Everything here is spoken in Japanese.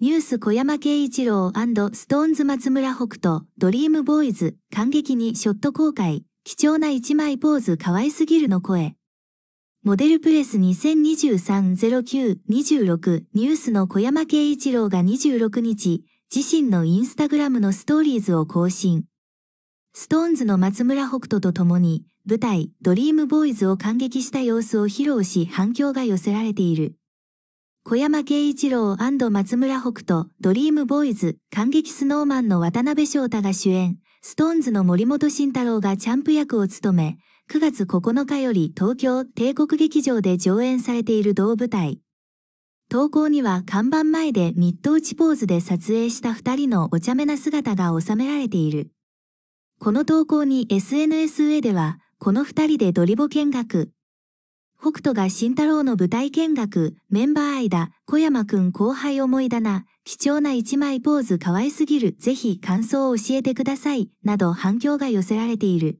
ニュース小山慶一郎ストーンズ松村北斗、ドリームボーイズ、感激にショット公開、貴重な一枚ポーズ可愛すぎるの声。モデルプレス2023-09-26ニュースの小山慶一郎が26日、自身のインスタグラムのストーリーズを更新。ストーンズの松村北斗と共に、舞台、ドリームボーイズを感激した様子を披露し反響が寄せられている。小山慶一郎松村北斗、ドリームボーイズ、感激スノーマンの渡辺翔太が主演、ストーンズの森本慎太郎がチャンプ役を務め、9月9日より東京帝国劇場で上演されている同舞台。投稿には看板前でミット打ちポーズで撮影した2人のお茶目な姿が収められている。この投稿に SNS 上では、この2人でドリボ見学、北斗が慎太郎の舞台見学、メンバー間、小山くん後輩思いだな、貴重な一枚ポーズ可愛すぎる、ぜひ感想を教えてください、など反響が寄せられている。